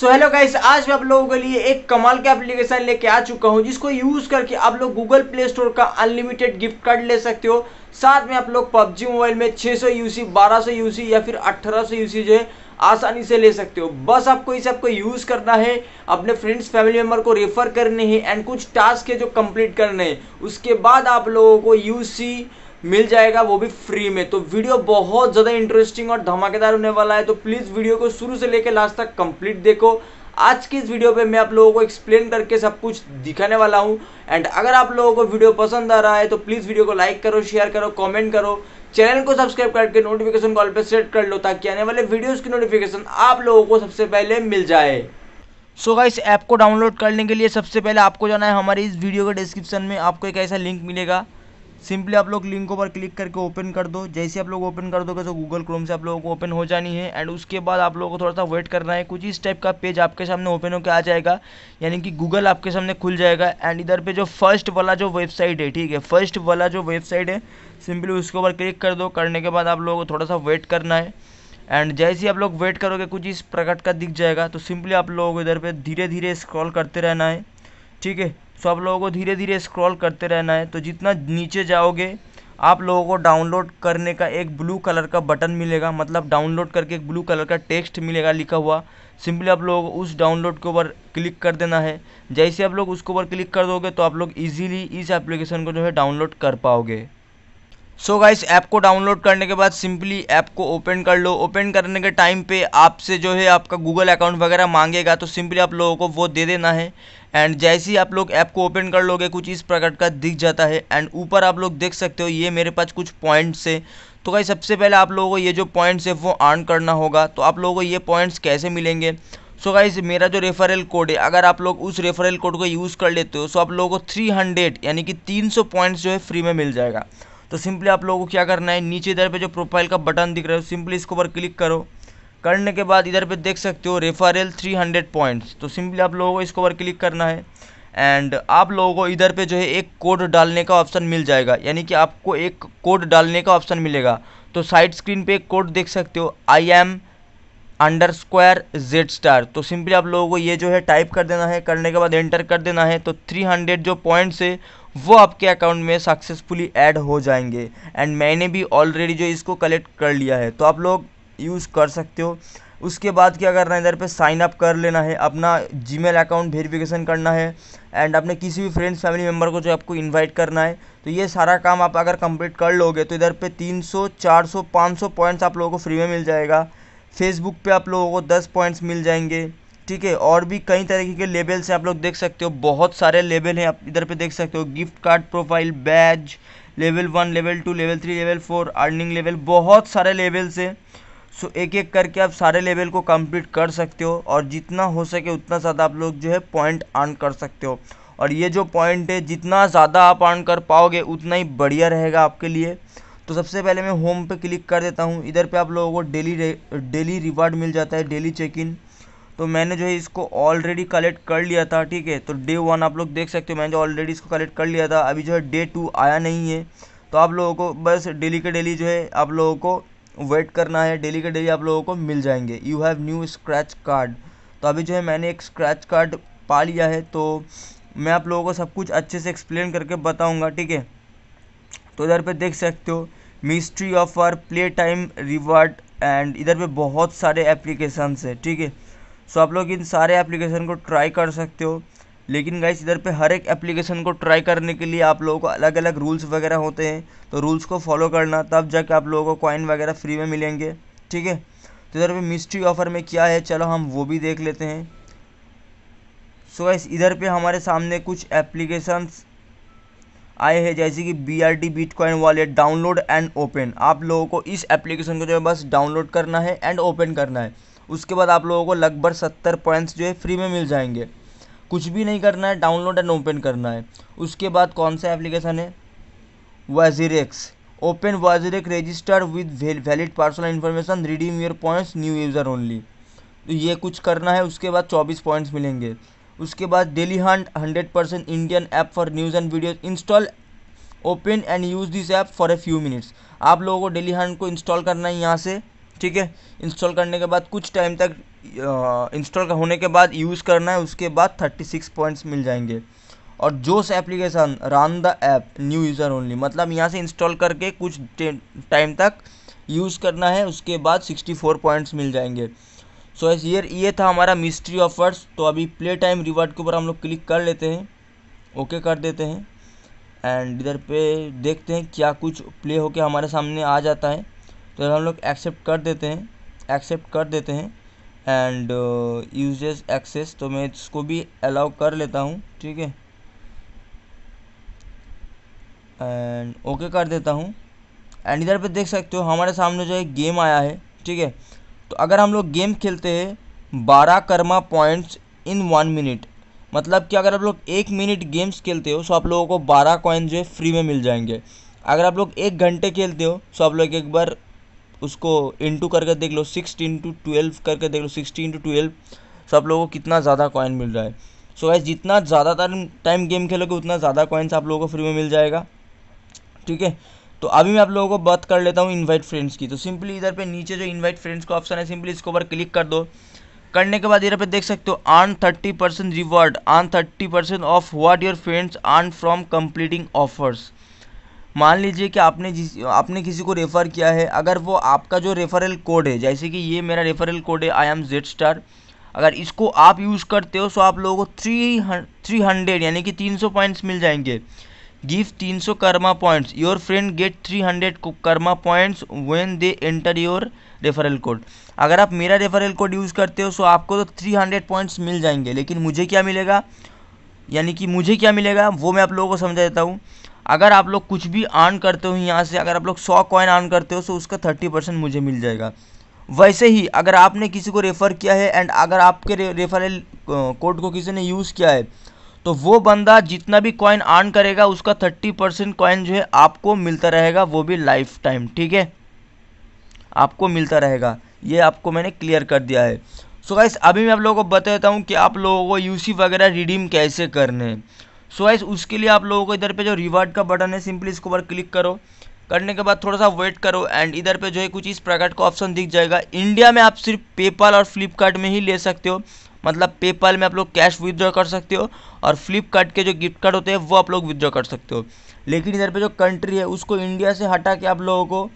so hello guys आज मैं आप लोगों के लिए एक कमाल का एप्लीकेशन लेके आ चुका हूँ जिसको यूज़ करके आप लोग गूगल प्ले स्टोर का अनलिमिटेड गिफ्ट कार्ड ले सकते हो साथ में आप लोग पबजी मोबाइल में 600 यूसी यू यूसी या फिर 1800 यूसी जो है आसानी से ले सकते हो बस आपको इस आपको यूज़ करना है अपने फ्रेंड्स फैमिली मेम्बर को रेफर करने हैं एंड कुछ टास्क है जो कंप्लीट करने हैं उसके बाद आप लोगों को यूसी मिल जाएगा वो भी फ्री में तो वीडियो बहुत ज़्यादा इंटरेस्टिंग और धमाकेदार होने वाला है तो प्लीज़ वीडियो को शुरू से लेकर लास्ट तक कंप्लीट देखो आज की इस वीडियो पे मैं आप लोगों को एक्सप्लेन करके सब कुछ दिखाने वाला हूँ एंड अगर आप लोगों को वीडियो पसंद आ रहा है तो प्लीज़ वीडियो को लाइक करो शेयर करो कमेंट करो चैनल को सब्सक्राइब करके नोटिफिकेशन कॉल पर सेट कर लो ताकि आने वाले वीडियोज़ की नोटिफिकेशन आप लोगों को सबसे पहले मिल जाए सो so इस ऐप को डाउनलोड करने के लिए सबसे पहले आपको जाना है हमारे इस वीडियो के डिस्क्रिप्शन में आपको एक ऐसा लिंक मिलेगा सिंपली आप लोग लिंक पर क्लिक करके ओपन कर दो जैसे आप लोग ओपन कर दोगे तो गूगल क्रोम से आप लोगों को ओपन हो जानी है एंड उसके बाद आप लोगों को थोड़ा सा वेट करना है कुछ इस टाइप का पेज आपके सामने ओपन होकर आ जाएगा यानी कि गूगल आपके सामने खुल जाएगा एंड इधर पे जो फर्स्ट वाला जो वेबसाइट है ठीक है फर्स्ट वाला जो वेबसाइट है सिंपली उसके ऊपर क्लिक कर दो करने के बाद आप लोगों को थोड़ा सा वेट करना है एंड जैसे ही आप लोग वेट करोगे कुछ इस प्रकार का दिख जाएगा तो सिंपली आप लोगों को इधर पर धीरे धीरे स्क्रॉल करते रहना है ठीक है तो आप लोगों को धीरे धीरे स्क्रॉल करते रहना है तो जितना नीचे जाओगे आप लोगों को डाउनलोड करने का एक ब्लू कलर का बटन मिलेगा मतलब डाउनलोड करके एक ब्लू कलर का टेक्स्ट मिलेगा लिखा हुआ सिंपली आप लोगों को उस डाउनलोड के ऊपर क्लिक कर देना है जैसे आप लोग उसके ऊपर क्लिक कर दोगे तो आप लोग इजीली इस एप्लीकेशन को जो है डाउनलोड कर पाओगे सो गाइस ऐप को डाउनलोड करने के बाद सिंपली ऐप को ओपन कर लो ओपन करने के टाइम पे आपसे जो है आपका गूगल अकाउंट वगैरह मांगेगा तो सिंपली आप लोगों को वो दे देना है एंड जैसे ही आप लोग ऐप को ओपन कर लोगे कुछ इस प्रकार का दिख जाता है एंड ऊपर आप लोग देख सकते हो ये मेरे पास कुछ पॉइंट्स है तो गाइस सबसे पहले आप लोगों को ये जो पॉइंट्स है वो अर्न करना होगा तो आप लोगों को ये पॉइंट्स कैसे मिलेंगे सो so गाइस मेरा जो रेफरल कोड है अगर आप लोग उस रेफरल कोड को यूज़ कर लेते हो सो तो आप लोगों को 300 यानी कि 300 पॉइंट्स जो है फ्री में मिल जाएगा तो सिंपली आप लोगों को क्या करना है नीचे इधर पे जो प्रोफाइल का बटन दिख रहा है सिंपली इसके ऊपर क्लिक करो करने के बाद इधर पे देख सकते हो रेफरल 300 पॉइंट्स तो सिंपली आप लोगों को इसके ऊपर क्लिक करना है एंड आप लोगों को इधर पे जो है एक कोड डालने का ऑप्शन मिल जाएगा यानी कि आपको एक कोड डालने का ऑप्शन मिलेगा तो साइड स्क्रीन पे एक कोड देख सकते हो I M under square Z star तो सिंपली आप लोगों को ये जो है टाइप कर देना है करने के बाद एंटर कर देना है तो 300 जो पॉइंट्स है वो आपके अकाउंट में सक्सेसफुली ऐड हो जाएंगे एंड मैंने भी ऑलरेडी जो इसको कलेक्ट कर लिया है तो आप लोग यूज़ कर सकते हो उसके बाद क्या करना है इधर पे साइन अप कर लेना है अपना जीमेल अकाउंट वेरिफिकेशन करना है एंड अपने किसी भी फ्रेंड्स फैमिली मेम्बर को जो आपको इनवाइट करना है तो ये सारा काम आप अगर कंप्लीट कर लोगे तो इधर पे 300, 400, 500 पॉइंट्स आप लोगों को फ्री में मिल जाएगा फेसबुक पे आप लोगों को 10 पॉइंट्स मिल जाएंगे ठीक है और भी कई तरीके के लेबल्स हैं आप लोग देख सकते हो बहुत सारे लेबल हैं आप इधर पे देख सकते हो gift card profile badge level one level two level three level four earning level बहुत सारे लेवल्स हैं सो एक एक करके आप सारे लेवल को कंप्लीट कर सकते हो और जितना हो सके उतना ज़्यादा आप लोग जो है पॉइंट अर्न कर सकते हो और ये जो पॉइंट है जितना ज़्यादा आप अर्न कर पाओगे उतना ही बढ़िया रहेगा आपके लिए तो सबसे पहले मैं होम पे क्लिक कर देता हूँ इधर पे आप लोगों को डेली डेली रिवार्ड मिल जाता है डेली चेक इन तो मैंने जो है इसको ऑलरेडी कलेक्ट कर लिया था ठीक है तो डे वन आप लोग देख सकते हो मैंने जो ऑलरेडी इसको कलेक्ट कर लिया था अभी जो है डे टू आया नहीं है तो आप लोगों को बस डेली के डेली जो है आप लोगों को वेट करना है डेली के डेली आप लोगों को मिल जाएंगे you have new scratch card तो अभी जो है मैंने एक स्क्रैच कार्ड पा लिया है तो मैं आप लोगों को सब कुछ अच्छे से एक्सप्लेन करके बताऊँगा ठीक है तो इधर पर देख सकते हो mystery offer play time reward and इधर पे बहुत सारे एप्लीकेशंस है ठीक है सो आप लोग इन सारे एप्लीकेशन को ट्राई कर सकते हो लेकिन गाइस इधर पे हर एक एप्लीकेशन को ट्राई करने के लिए आप लोगों को अलग अलग रूल्स वगैरह होते हैं तो रूल्स को फॉलो करना तब जाके आप लोगों को कॉइन वगैरह फ्री में मिलेंगे ठीक है तो इधर पे मिस्ट्री ऑफर में क्या है चलो हम वो भी देख लेते हैं सो गाइस इधर पे हमारे सामने कुछ एप्लीकेशंस आए हैं जैसे कि B R D bitcoin wallet download and open आप लोगों को इस एप्लीकेशन को जो है बस डाउनलोड करना है एंड ओपन करना है उसके बाद आप लोगों को लगभग सत्तर पॉइंट्स जो है फ्री में मिल जाएंगे कुछ भी नहीं करना है डाउनलोड एंड ओपन करना है उसके बाद कौन सा एप्लीकेशन है WazirX open WazirX register with valid personal information redeem your points new user only तो ये कुछ करना है उसके बाद चौबीस पॉइंट्स मिलेंगे उसके बाद Dailyhunt hundred percent Indian app for news and video install open and use this app for a few minutes आप लोगों को डेली हंट को इंस्टॉल करना है यहाँ से ठीक है इंस्टॉल करने के बाद कुछ टाइम तक इंस्टॉल होने के बाद यूज़ करना है उसके बाद थर्टी सिक्स पॉइंट्स मिल जाएंगे और Josh application run the app new user only मतलब यहाँ से इंस्टॉल करके कुछ टाइम तक यूज़ करना है उसके बाद सिक्सटी फोर पॉइंट्स मिल जाएंगे सो so, ये ये था हमारा मिस्ट्री ऑफर्स तो अभी प्ले टाइम रिवार्ड के ऊपर हम लोग क्लिक कर लेते हैं ओके okay कर देते हैं एंड इधर पे देखते हैं क्या कुछ प्ले होके हमारे सामने आ जाता है तो हम लोग एक्सेप्ट कर देते हैं एक्सेप्ट कर देते हैं एंड यूजेज एक्सेस तो मैं इसको भी अलाउ कर लेता हूँ ठीक है एंड ओके कर देता हूँ एंड इधर पे देख सकते हो हमारे सामने जो है गेम आया है ठीक है तो अगर हम लोग गेम खेलते हैं बारह karma points in one minute मतलब कि अगर आप लोग एक मिनट गेम्स खेलते हो तो आप लोगों को बारह कॉइन जो है फ्री में मिल जाएंगे अगर आप लोग एक घंटे खेलते हो तो आप लोग एक बार उसको इंटू करके देख लो सिक्सटी इंटू ट्वेल्व करके देख लो सिक्सटी इंटू ट्वेल्व सब लोगों को कितना ज़्यादा कॉइन मिल रहा है सो so, गैस जितना ज़्यादा टाइम गेम खेलोगे उतना ज़्यादा कॉइन्स आप लोगों को फ्री में मिल जाएगा ठीक है तो अभी मैं आप लोगों को बात कर लेता हूँ इनवाइट फ्रेंड्स की तो सिंपली इधर पे नीचे जो इनवाइट फ्रेंड्स का ऑप्शन है सिंपली इसके ऊपर क्लिक कर दो करने के बाद इधर पे देख सकते हो earn thirty percent reward earn thirty percent of what your friends earn from completing offers मान लीजिए कि आपने जिस आपने किसी को रेफ़र किया है अगर वो आपका जो रेफ़रल कोड है जैसे कि ये मेरा रेफ़रल कोड है आई एम जेड स्टार अगर इसको आप यूज़ करते हो तो आप लोगों को थ्री थ्री हंड्रेड यानी कि तीन सौ पॉइंट्स मिल जाएंगे गिव तीन सौ karma points your friend get three hundred karma points when they enter your referral code अगर आप मेरा रेफरल कोड यूज़ करते हो तो आपको तो थ्री हंड्रेड पॉइंट्स मिल जाएंगे लेकिन मुझे क्या मिलेगा यानी कि मुझे क्या मिलेगा वो मैं आप लोगों को समझा देता हूँ अगर आप लोग कुछ भी अर्न करते हो यहाँ से अगर आप लोग सौ कॉइन अर्न करते हो तो उसका थर्टी परसेंट मुझे मिल जाएगा वैसे ही अगर आपने किसी को रेफ़र किया है एंड अगर आपके रे, रेफरल कोड को किसी ने यूज़ किया है तो वो बंदा जितना भी कॉइन अर्न करेगा उसका थर्टी परसेंट कॉइन जो है आपको मिलता रहेगा वो भी लाइफ टाइम ठीक है आपको मिलता रहेगा ये आपको मैंने क्लियर कर दिया है सो so गाइस अभी मैं आप लोगों को बताता हूँ कि आप लोगों को यूसी वगैरह रिडीम कैसे करने हैं सो गाइस उसके लिए आप लोगों को इधर पे जो रिवर्ड का बटन है सिंपली इसके ऊपर क्लिक करो करने के बाद थोड़ा सा वेट करो एंड इधर पे जो है कुछ इस प्रकार का ऑप्शन दिख जाएगा इंडिया में आप सिर्फ पेपाल और फ्लिपकार्ट में ही ले सकते हो मतलब पेपाल में आप लोग कैश विदड्रॉ कर सकते हो और फ्लिपकार्ट के जो गिफ्ट कार्ड होते हैं वो आप लोग विदड्रॉ कर सकते हो लेकिन इधर पर जो कंट्री है उसको इंडिया से हटा के आप लोगों को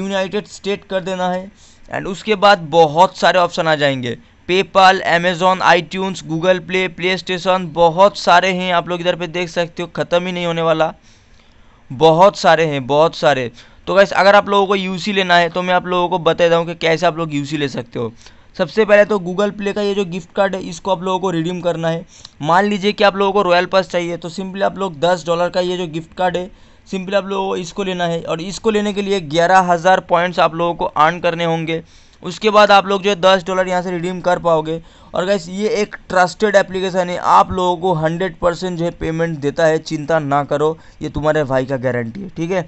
यूनाइटेड स्टेट कर देना है एंड उसके बाद बहुत सारे ऑप्शन आ जाएंगे PayPal Amazon iTunes Google Play PlayStation बहुत सारे हैं आप लोग इधर पे देख सकते हो ख़त्म ही नहीं होने वाला बहुत सारे हैं बहुत सारे तो गैस अगर आप लोगों को यूसी लेना है तो मैं आप लोगों को बता दूँ कि कैसे आप लोग यूसी ले सकते हो सबसे पहले तो गूगल प्ले का ये जो गिफ्ट कार्ड है इसको आप लोगों को रिडीम करना है मान लीजिए कि आप लोगों को रॉयल पास चाहिए तो सिंपली आप लोग दस डॉलर का ये जो गिफ्ट कार्ड है सिंपली आप लोगों को इसको लेना है और इसको लेने के लिए ग्यारह हज़ार पॉइंट्स आप लोगों को अर्न करने होंगे उसके बाद आप लोग जो है दस डॉलर यहाँ से रिडीम कर पाओगे और गैस ये एक ट्रस्टेड एप्लीकेशन है आप लोगों को हंड्रेड परसेंट जो है पेमेंट देता है चिंता ना करो ये तुम्हारे भाई का गारंटी है ठीक है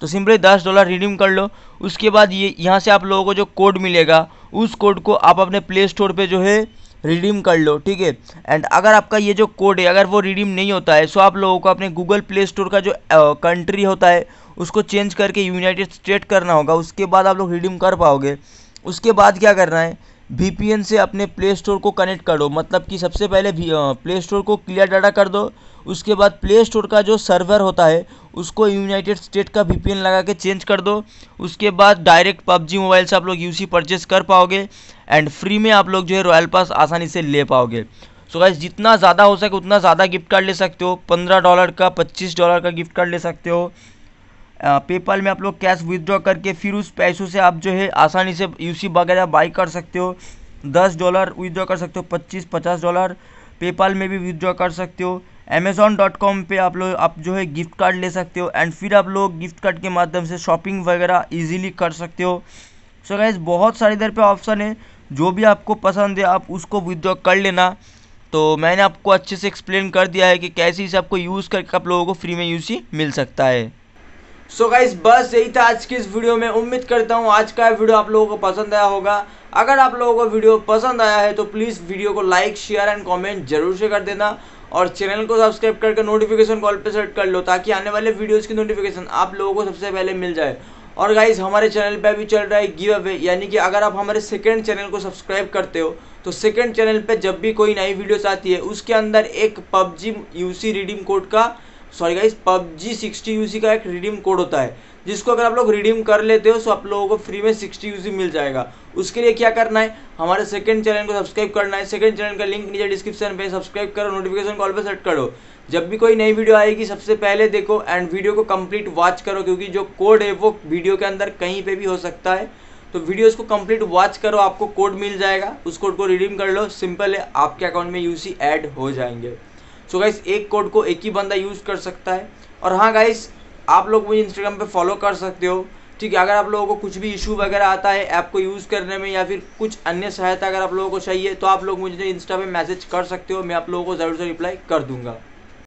तो सिंपली दस डॉलर रिडीम कर लो उसके बाद ये यहाँ से आप लोगों को जो कोड मिलेगा उस कोड को आप अपने प्ले स्टोर पर जो है रिडीम कर लो ठीक है एंड अगर आपका ये जो कोड है अगर वो रिडीम नहीं होता है सो आप लोगों को अपने गूगल प्ले स्टोर का जो कंट्री होता है उसको चेंज करके यूनाइटेड स्टेट करना होगा उसके बाद आप लोग रिडीम कर पाओगे उसके बाद क्या करना है वी से अपने प्ले स्टोर को कनेक्ट करो मतलब कि सबसे पहले प्ले स्टोर को क्लियर डाटा कर दो उसके बाद प्ले स्टोर का जो सर्वर होता है उसको यूनाइटेड स्टेट का वी लगा के चेंज कर दो उसके बाद डायरेक्ट पबजी मोबाइल से आप लोग यूसी परचेस कर पाओगे एंड फ्री में आप लोग जो है रॉयल पास आसानी से ले पाओगे सो so गाइस जितना ज़्यादा हो सके उतना ज़्यादा गिफ्ट कार्ड ले सकते हो पंद्रह डॉलर का पच्चीस डॉलर का गिफ्ट कार्ड ले सकते हो पेपाल में आप लोग कैश विदड्रॉ करके फिर उस पैसों से आप जो है आसानी से यूसी वगैरह बाई कर सकते हो दस डॉलर विदड्रॉ कर सकते हो पच्चीस पचास डॉलर पेपाल में भी विदड्रॉ कर सकते हो अमेजोन डॉट कॉम पर आप लोग आप जो है गिफ्ट कार्ड ले सकते हो एंड फिर आप लोग गिफ्ट कार्ड के माध्यम से शॉपिंग वगैरह ईजिली कर सकते हो सो so गाइज बहुत सारे इधर पे ऑप्शन है जो भी आपको पसंद है आप उसको विदड्रॉ कर लेना तो मैंने आपको अच्छे से एक्सप्लेन कर दिया है कि कैसे इसे आपको यूज़ करके आप लोगों को फ्री में यूसी मिल सकता है सो so गाइज बस यही था आज की इस वीडियो में उम्मीद करता हूँ आज का वीडियो आप लोगों को पसंद आया होगा अगर आप लोगों को वीडियो पसंद आया है तो प्लीज़ वीडियो को लाइक शेयर एंड कमेंट जरूर से कर देना और चैनल को सब्सक्राइब करके नोटिफिकेशन कॉल पर सेट कर लो ताकि आने वाले वीडियोज़ की नोटिफिकेशन आप लोगों को सबसे पहले मिल जाए और गाइज हमारे चैनल पर भी चल रहा है गिव अवे यानी कि अगर आप हमारे सेकेंड चैनल को सब्सक्राइब करते हो तो सेकेंड चैनल पर जब भी कोई नई वीडियोस आती है उसके अंदर एक पबजी सी रिडीम कोड का sorry guys PUBG sixty U का एक रिडीम कोड होता है जिसको अगर आप लोग रिडीम कर लेते हो तो आप लोगों को फ्री में सिक्सटी यू मिल जाएगा उसके लिए क्या करना है हमारे सेकंड चैनल को सब्सक्राइब करना है सेकंड चैनल का लिंक नीचे डिस्क्रिप्शन पे सब्सक्राइब करो नोटिफिकेशन कॉल पर सेट करो जब भी कोई नई वीडियो आएगी सबसे पहले देखो एंड वीडियो को कंप्लीट वॉच करो क्योंकि जो कोड है वो वीडियो के अंदर कहीं पर भी हो सकता है तो वीडियो को कंप्लीट वॉच करो आपको कोड मिल जाएगा उस कोड को रिडीम कर लो सिंपल है आपके अकाउंट में यू ऐड हो जाएंगे सो गाइस एक कोड को एक ही बंदा यूज़ कर सकता है और हाँ गाइस आप लोग मुझे इंस्टाग्राम पे फॉलो कर सकते हो ठीक है अगर आप लोगों को कुछ भी इशू वगैरह आता है ऐप को यूज़ करने में या फिर कुछ अन्य सहायता अगर आप लोगों को चाहिए तो आप लोग मुझे इंस्टा पे मैसेज कर सकते हो मैं आप लोगों को ज़रूर से रिप्लाई कर दूंगा